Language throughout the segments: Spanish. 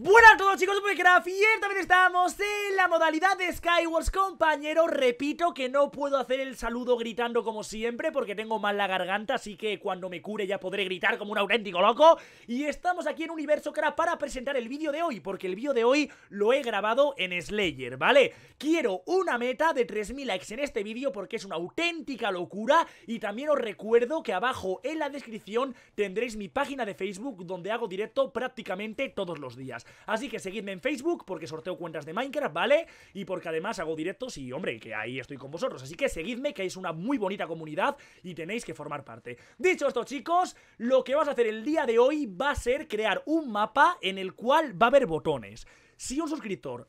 Buenas a todos chicos, de hoy también estamos en la modalidad de Skywars, compañero, repito que no puedo hacer el saludo gritando como siempre porque tengo mal la garganta, así que cuando me cure ya podré gritar como un auténtico loco y estamos aquí en Universo Craft para presentar el vídeo de hoy, porque el vídeo de hoy lo he grabado en Slayer, ¿vale? Quiero una meta de 3000 likes en este vídeo porque es una auténtica locura y también os recuerdo que abajo en la descripción tendréis mi página de Facebook donde hago directo prácticamente todos los días Así que seguidme en Facebook porque sorteo cuentas de Minecraft, ¿vale? Y porque además hago directos y, hombre, que ahí estoy con vosotros. Así que seguidme, que es una muy bonita comunidad y tenéis que formar parte. Dicho esto, chicos, lo que vamos a hacer el día de hoy va a ser crear un mapa en el cual va a haber botones. Si un suscriptor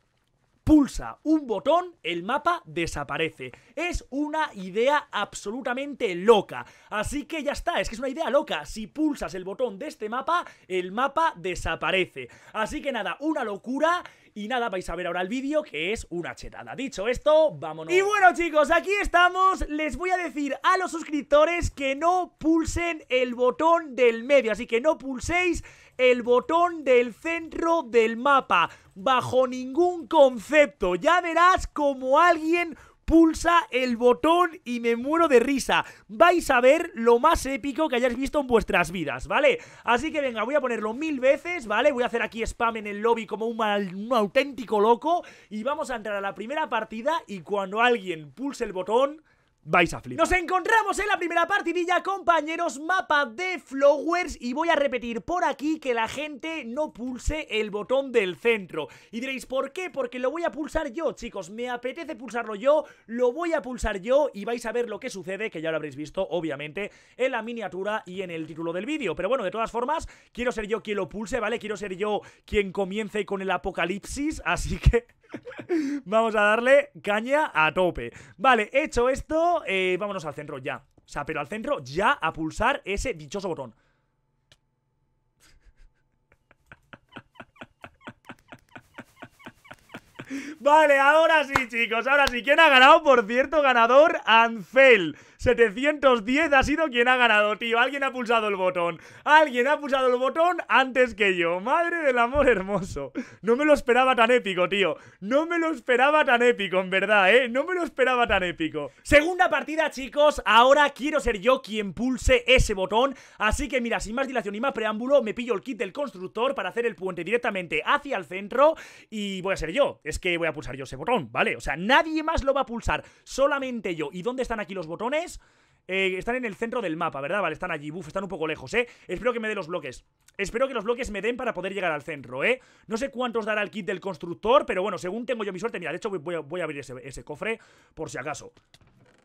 pulsa un botón, el mapa desaparece. Es una idea absolutamente loca. Así que ya está, es que es una idea loca. Si pulsas el botón de este mapa, el mapa desaparece. Así que nada, una locura y nada, vais a ver ahora el vídeo que es una chetada. Dicho esto, vámonos. Y bueno chicos, aquí estamos. Les voy a decir a los suscriptores que no pulsen el botón del medio. Así que no pulséis el botón del centro del mapa. Bajo ningún concepto. Ya verás como alguien pulsa el botón y me muero de risa. Vais a ver lo más épico que hayáis visto en vuestras vidas, ¿vale? Así que venga, voy a ponerlo mil veces, ¿vale? Voy a hacer aquí spam en el lobby como un, auténtico loco y vamos a entrar a la primera partida y cuando alguien pulse el botón vais a flipar. Nos encontramos en la primera partidilla, compañeros, mapa de Flowers y voy a repetir por aquí que la gente no pulse el botón del centro. Y diréis, ¿por qué? Porque lo voy a pulsar yo, chicos, me apetece pulsarlo yo, lo voy a pulsar yo y vais a ver lo que sucede, que ya lo habréis visto, obviamente, en la miniatura y en el título del vídeo. Pero bueno, de todas formas, quiero ser yo quien lo pulse, ¿vale? Quiero ser yo quien comience con el apocalipsis, así que... Vamos a darle caña a tope Vale, hecho esto eh, vámonos al centro ya. O sea, pero al centro ya a pulsar ese dichoso botón. Vale, ahora sí, chicos, ahora sí. ¿Quién ha ganado? Por cierto, ganador, Anfel. 710 ha sido quien ha ganado, tío. Alguien ha pulsado el botón. Alguien ha pulsado el botón antes que yo. Madre del amor hermoso. No me lo esperaba tan épico, tío. No me lo esperaba tan épico, en verdad, ¿eh? No me lo esperaba tan épico. Segunda partida, chicos. Ahora quiero ser yo quien pulse ese botón. Así que, mira, sin más dilación y más preámbulo, me pillo el kit del constructor para hacer el puente directamente hacia el centro. Y voy a ser yo. Es que voy a pulsar yo ese botón, ¿vale? O sea, nadie más lo va a pulsar, solamente yo. ¿Y dónde están aquí los botones? Eh, están en el centro del mapa, ¿verdad? Vale, están allí, buf, están un poco lejos, ¿eh? Espero que me dé los bloques Espero que los bloques me den para poder llegar al centro, ¿eh? No sé cuántos dará el kit del constructor Pero bueno, según tengo yo mi suerte Mira, de hecho voy a, abrir ese, ese cofre Por si acaso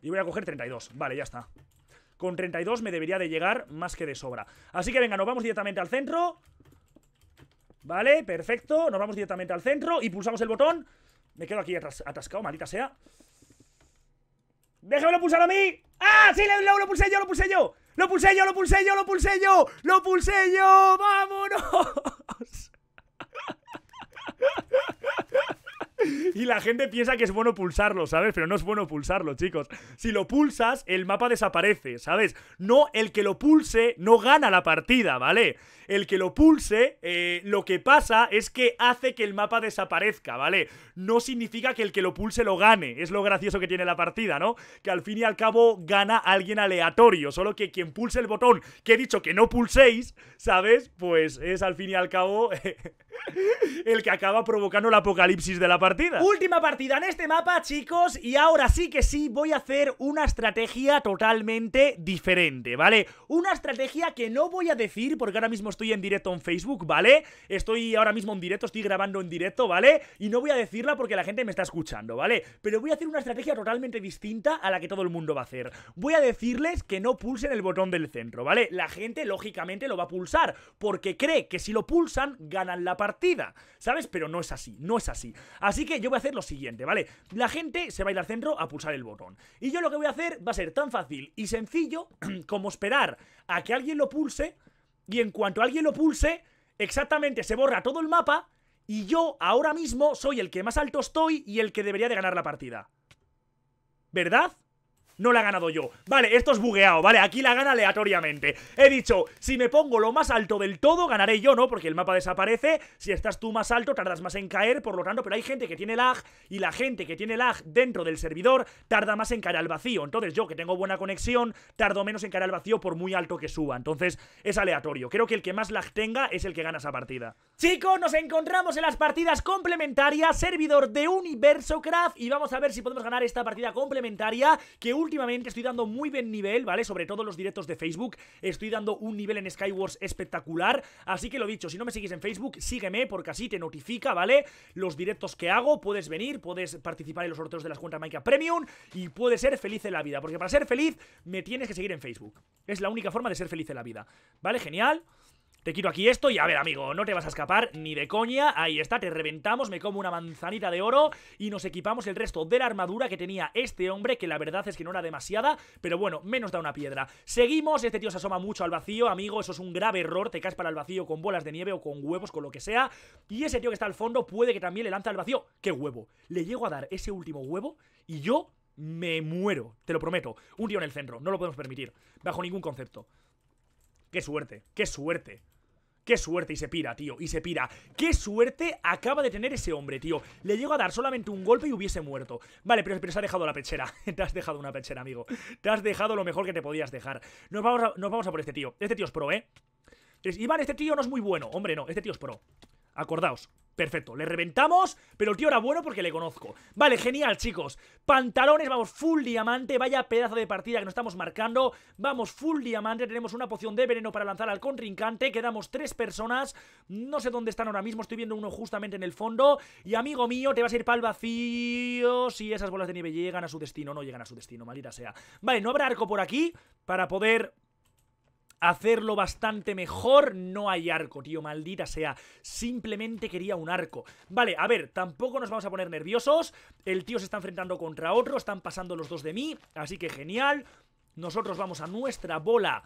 Y voy a coger 32, vale, ya está Con 32 me debería de llegar más que de sobra Así que venga, nos vamos directamente al centro Vale, perfecto Nos vamos directamente al centro Y pulsamos el botón me quedo aquí atascado, maldita sea lo pulsar a mí! ¡Ah! ¡Sí! Lo, lo, pulsé yo, lo pulsé yo ¡Lo pulsé yo, lo pulsé yo, lo pulsé yo! ¡Lo pulsé yo! ¡Vámonos! Y la gente piensa que es bueno pulsarlo, ¿sabes? Pero no es bueno pulsarlo, chicos. Si lo pulsas, el mapa desaparece, ¿sabes? No, el que lo pulse no gana la partida, ¿vale? el que lo pulse, eh, lo que pasa es que hace que el mapa desaparezca, ¿vale? No significa que el que lo pulse lo gane, es lo gracioso que tiene la partida, ¿no? Que al fin y al cabo gana alguien aleatorio, solo que quien pulse el botón que he dicho que no pulséis, ¿sabes? Pues es al fin y al cabo el que acaba provocando el apocalipsis de la partida. Última partida en este mapa, chicos, y ahora sí que sí voy a hacer una estrategia totalmente diferente, ¿vale? Una estrategia que no voy a decir porque ahora mismo estoy en directo en Facebook, ¿vale? Estoy ahora mismo en directo, estoy grabando en directo, ¿vale? Y no voy a decirla porque la gente me está escuchando, ¿vale? Pero voy a hacer una estrategia totalmente distinta a la que todo el mundo va a hacer. Voy a decirles que no pulsen el botón del centro, ¿vale? La gente, lógicamente, lo va a pulsar porque cree que si lo pulsan, ganan la partida, ¿sabes? Pero no es así, no es así. Así que yo voy a hacer lo siguiente, ¿vale? La gente se va a ir al centro a pulsar el botón. Y yo lo que voy a hacer va a ser tan fácil y sencillo como esperar a que alguien lo pulse y en cuanto alguien lo pulse, exactamente se borra todo el mapa y yo ahora mismo soy el que más alto estoy y el que debería de ganar la partida. ¿Verdad? no la he ganado yo. Vale, esto es bugueado, ¿vale? Aquí la gana aleatoriamente. He dicho, si me pongo lo más alto del todo, ganaré yo, ¿no? Porque el mapa desaparece. Si estás tú más alto, tardas más en caer, por lo tanto, pero hay gente que tiene lag y la gente que tiene lag dentro del servidor tarda más en caer al vacío. Entonces yo, que tengo buena conexión, tardo menos en caer al vacío por muy alto que suba. Entonces es aleatorio. Creo que el que más lag tenga es el que gana esa partida. Chicos, nos encontramos en las partidas complementarias, servidor de UniversoCraft y vamos a ver si podemos ganar esta partida complementaria que un últimamente estoy dando muy buen nivel, ¿vale? Sobre todo los directos de Facebook. Estoy dando un nivel en Skywars espectacular. Así que lo dicho, si no me seguís en Facebook, sígueme porque así te notifica, ¿vale? Los directos que hago, puedes venir, puedes participar en los sorteos de las cuentas Minecraft Premium y puedes ser feliz en la vida. Porque para ser feliz me tienes que seguir en Facebook. Es la única forma de ser feliz en la vida. ¿Vale? Genial. Te quito aquí esto y a ver, amigo, no te vas a escapar ni de coña. Ahí está, te reventamos, me como una manzanita de oro y nos equipamos el resto de la armadura que tenía este hombre, que la verdad es que no era demasiada, pero bueno, menos da una piedra. Seguimos, este tío se asoma mucho al vacío, amigo, eso es un grave error, te caes para el vacío con bolas de nieve o con huevos, con lo que sea. Y ese tío que está al fondo puede que también le lance al vacío. ¡Qué huevo! Le llego a dar ese último huevo y yo me muero, te lo prometo. Un tío en el centro, no lo podemos permitir, bajo ningún concepto. ¡Qué suerte! ¡Qué suerte! Qué suerte y se pira, tío, y se pira Qué suerte acaba de tener ese hombre, tío Le llegó a dar solamente un golpe y hubiese muerto Vale, pero, se ha dejado la pechera Te has dejado una pechera, amigo Te has dejado lo mejor que te podías dejar Nos vamos a, nos vamos a por este tío Este tío es pro, ¿eh? Iván, este tío no es muy bueno Hombre, no, este tío es pro Acordaos, Perfecto, le reventamos, pero el tío era bueno porque le conozco. Vale, genial, chicos. Pantalones, vamos, full diamante. Vaya pedazo de partida que nos estamos marcando. Vamos, full diamante. Tenemos una poción de veneno para lanzar al contrincante. Quedamos tres personas. No sé dónde están ahora mismo. Estoy viendo uno justamente en el fondo. Y amigo mío, te va a ir pa'l vacío. Si esas bolas de nieve llegan a su destino. No llegan a su destino, maldita sea. Vale, no habrá arco por aquí para poder hacerlo bastante mejor. No hay arco, tío, maldita sea. Simplemente quería un arco. Vale, a ver, tampoco nos vamos a poner nerviosos. El tío se está enfrentando contra otro, están pasando los dos de mí, así que genial. Nosotros vamos a nuestra bola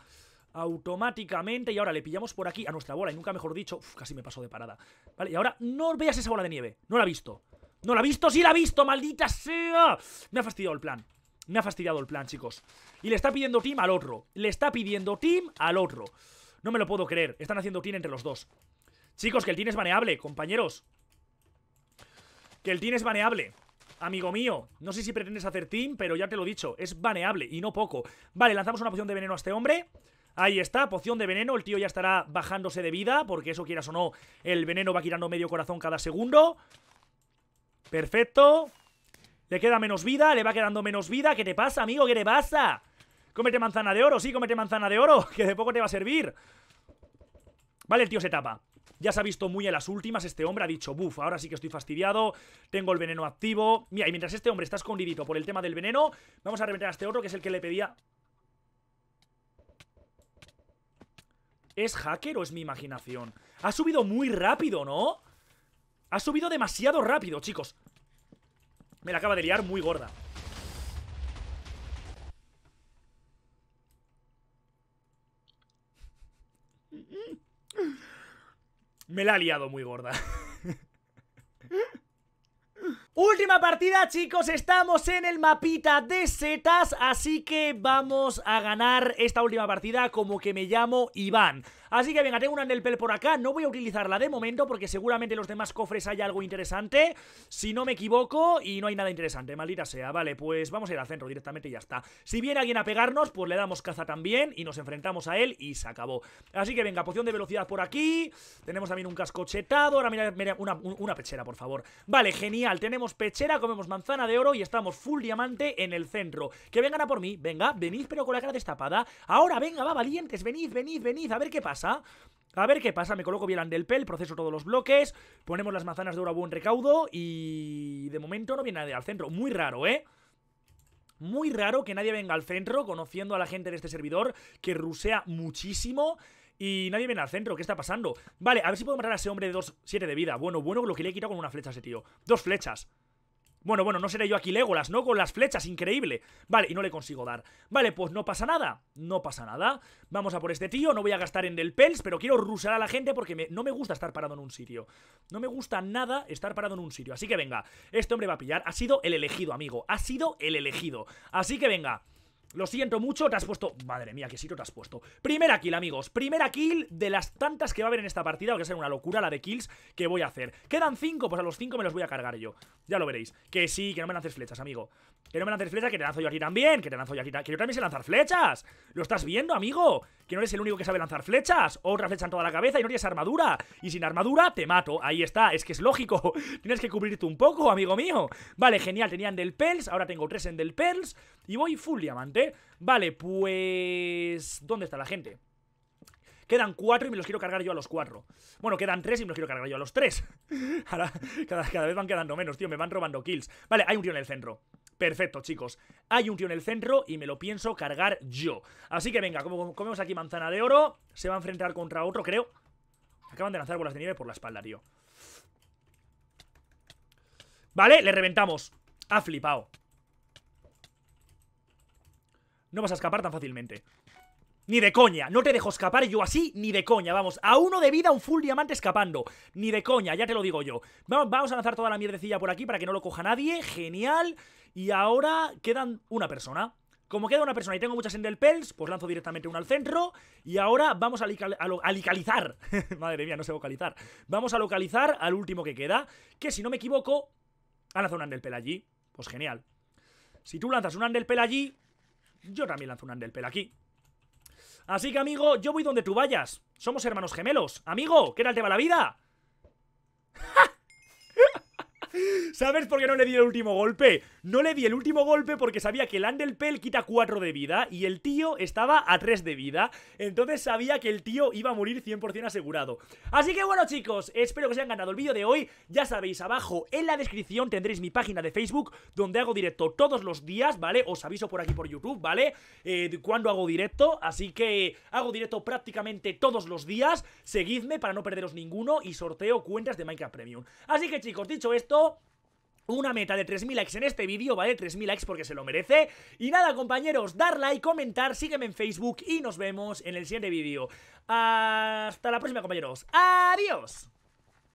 automáticamente y ahora le pillamos por aquí a nuestra bola y nunca mejor dicho, casi me pasó de parada. Vale, y ahora no veas esa bola de nieve, no la he visto. No la ha visto, sí la ha visto, maldita sea. Me ha fastidiado el plan. Me ha fastidiado el plan, chicos. Y le está pidiendo team al otro. Le está pidiendo team al otro. No me lo puedo creer. Están haciendo team entre los dos. Chicos, que el team es baneable, compañeros. Que el team es baneable. Amigo mío, no sé si pretendes hacer team, pero ya te lo he dicho, es baneable y no poco. Vale, lanzamos una poción de veneno a este hombre. Ahí está, poción de veneno, el tío ya estará bajándose de vida, porque eso quieras o no, el veneno va girando medio corazón cada segundo. Perfecto, le queda menos vida, le va quedando menos vida. ¿Qué te pasa, amigo? ¿Qué te pasa? Cómete manzana de oro, sí, cómete manzana de oro, que de poco te va a servir. Vale, el tío se tapa. Ya se ha visto muy en las últimas, este hombre ha dicho, buf, ahora sí que estoy fastidiado, tengo el veneno activo. Mira, y mientras este hombre está escondidito por el tema del veneno, vamos a reventar a este otro, que es el que le pedía... ¿Es hacker o es mi imaginación? Ha subido muy rápido, ¿no? Ha subido demasiado rápido, chicos. Me la acaba de liar muy gorda. Me la ha liado muy gorda. Última partida, chicos, estamos en el mapita de setas, así que vamos a ganar esta última partida como que me llamo Iván. Así que venga, tengo una pel por acá, no voy a utilizarla de momento porque seguramente en los demás cofres hay algo interesante, si no me equivoco, y no hay nada interesante, maldita sea. Vale, pues vamos a ir al centro directamente y ya está. Si viene alguien a pegarnos, pues le damos caza también y nos enfrentamos a él y se acabó. Así que venga, poción de velocidad por aquí, tenemos también un cascochetado ahora mira, mira una pechera, por favor. Vale, genial, tenemos pechera, comemos manzana de oro y estamos full diamante en el centro. Que vengan a por mí, venga, venid pero con la cara destapada. Ahora, venga, va, valientes, venid, venid, venid, a ver qué pasa. A ver qué pasa, me coloco bien del pel, proceso todos los bloques, ponemos las manzanas de oro a buen recaudo y de momento no viene nadie al centro. Muy raro, ¿eh? Muy raro que nadie venga al centro, conociendo a la gente de este servidor, que rusea muchísimo. Y nadie viene al centro, ¿qué está pasando? Vale, a ver si puedo matar a ese hombre de 7 de vida Bueno, bueno lo que le he quitado con una flecha a ese tío Dos flechas Bueno, bueno, no seré yo aquí Legolas, ¿no? Con las flechas, increíble Vale, y no le consigo dar Vale, pues no pasa nada No pasa nada Vamos a por este tío No voy a gastar en del pels Pero quiero rusar a la gente Porque no me gusta estar parado en un sitio No me gusta nada estar parado en un sitio Así que venga Este hombre va a pillar Ha sido el elegido, amigo Ha sido el elegido Así que venga lo siento mucho, te has puesto... Madre mía, qué sitio te has puesto Primera kill, amigos, primera kill de las tantas que va a haber en esta partida va a ser una locura la de kills que voy a hacer Quedan cinco, pues a los cinco me los voy a cargar yo Ya lo veréis, que sí, que no me lances flechas, amigo Que no me lances flechas, que te lanzo yo aquí también Que te lanzo yo aquí, que yo también sé lanzar flechas ¿Lo estás viendo, amigo? Que no eres el único que sabe lanzar flechas Otra flecha en toda la cabeza y no tienes armadura Y sin armadura te mato, ahí está, es que es lógico Tienes que cubrirte un poco, amigo mío Vale, genial, tenían del Pels, ahora tengo tres en del Pels Y voy full diamante Vale, pues... ¿Dónde está la gente? Quedan cuatro y me los quiero cargar yo a los cuatro. Bueno, quedan tres y me los quiero cargar yo a los tres. cada, cada vez van quedando menos, tío. Me van robando kills. Vale, hay un tío en el centro. Perfecto, chicos. Hay un tío en el centro y me lo pienso cargar yo. Así que venga, como comemos aquí manzana de oro, se va a enfrentar contra otro, creo. Acaban de lanzar bolas de nieve por la espalda, tío. Vale, le reventamos. Ha flipado. No vas a escapar tan fácilmente Ni de coña, no te dejo escapar yo así Ni de coña, vamos, a uno de vida un full diamante escapando Ni de coña, ya te lo digo yo Vamos, a lanzar toda la mierdecilla por aquí Para que no lo coja nadie, genial Y ahora quedan una persona como queda una persona y tengo muchas Endelpels, pues lanzo directamente una al centro. Y ahora vamos a, localizar Madre mía, no sé vocalizar. Vamos a localizar al último que queda. Que si no me equivoco, ha lanzado un Endelpel allí. Pues genial. Si tú lanzas un Endelpel allí, yo también lanzo un Andelpel aquí. Así que, amigo, yo voy donde tú vayas. Somos hermanos gemelos. Amigo, ¿qué tal te va la vida? ¡Ja! ¿Sabes por qué no le di el último golpe? No le di el último golpe porque sabía que el Andelpel quita 4 de vida y el tío estaba a 3 de vida. Entonces sabía que el tío iba a morir 100% asegurado. Así que bueno chicos, espero que os hayan ganado el vídeo de hoy. Ya sabéis, abajo en la descripción tendréis mi página de Facebook donde hago directo todos los días, ¿vale? Os aviso por aquí por YouTube, ¿vale? Eh, cuando hago directo, así que hago directo prácticamente todos los días. Seguidme para no perderos ninguno y sorteo cuentas de Minecraft Premium. Así que chicos, dicho esto una meta de 3.000 likes en este vídeo, ¿vale? 3.000 likes porque se lo merece. Y nada, compañeros, dar like, comentar, sígueme en Facebook y nos vemos en el siguiente vídeo. Hasta la próxima, compañeros. ¡Adiós!